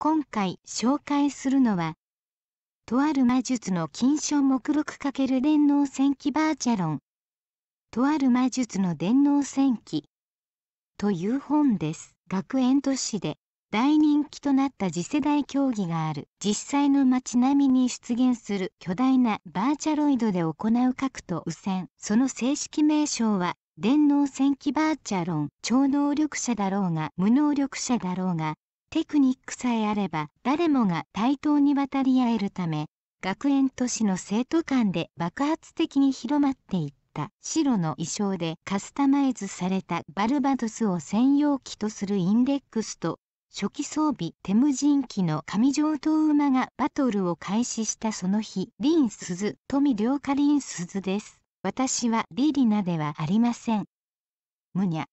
今回紹介するのは、とある魔術の金賞目録×電脳戦記バーチャロン。とある魔術の電脳戦記という本です。学園都市で大人気となった次世代競技がある実際の街並みに出現する巨大なバーチャロイドで行うと闘戦。その正式名称は電脳戦記バーチャロン。超能力者だろうが無能力者だろうがテクニックさえあれば誰もが対等に渡り合えるため学園都市の生徒間で爆発的に広まっていった白の衣装でカスタマイズされたバルバドスを専用機とするインデックスと初期装備テムジン機の上上等馬がバトルを開始したその日リンズ富良花リンスズです私はリリナではありませんむにゃ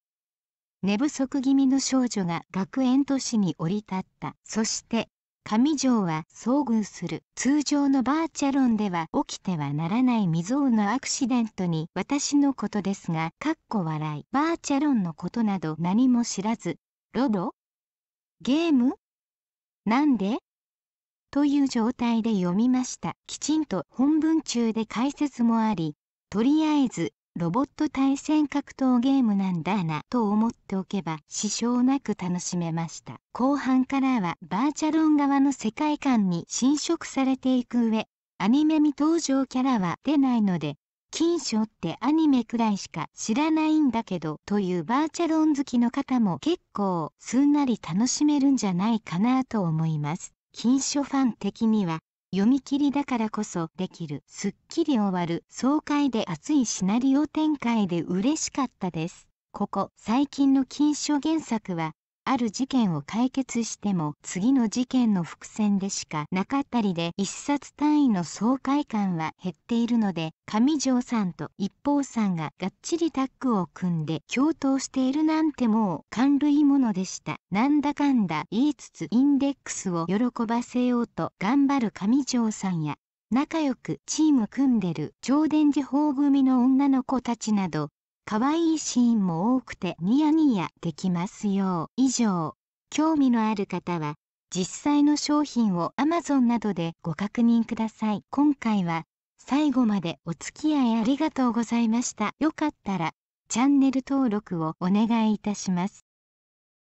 寝不足気味の少女が学園都市に降り立ったそして上条は遭遇する通常のバーチャロンでは起きてはならない未曾有のアクシデントに私のことですがかっこ笑いバーチャロンのことなど何も知らずロロゲームなんでという状態で読みましたきちんと本文中で解説もありとりあえずロボット対戦格闘ゲームなんだなと思っておけば支障なく楽しめました後半からはバーチャロン側の世界観に侵食されていく上アニメ未登場キャラは出ないので金賞ってアニメくらいしか知らないんだけどというバーチャロン好きの方も結構すんなり楽しめるんじゃないかなと思います。金賞ファン的には読み切りだからこそできるすっきり終わる爽快で熱いシナリオ展開で嬉しかったですここ最近の禁書原作はある事件を解決しても次の事件の伏線でしかなかったりで一冊単位の爽快感は減っているので上条さんと一方さんががっちりタッグを組んで共闘しているなんてもう感類ものでしたなんだかんだ言いつつインデックスを喜ばせようと頑張る上条さんや仲良くチーム組んでる超電磁砲組の女の子たちなど可愛いシーンも多くてニヤニヤできますよ以上、興味のある方は、実際の商品を Amazon などでご確認ください。今回は、最後までお付き合いありがとうございました。よかったら、チャンネル登録をお願いいたします。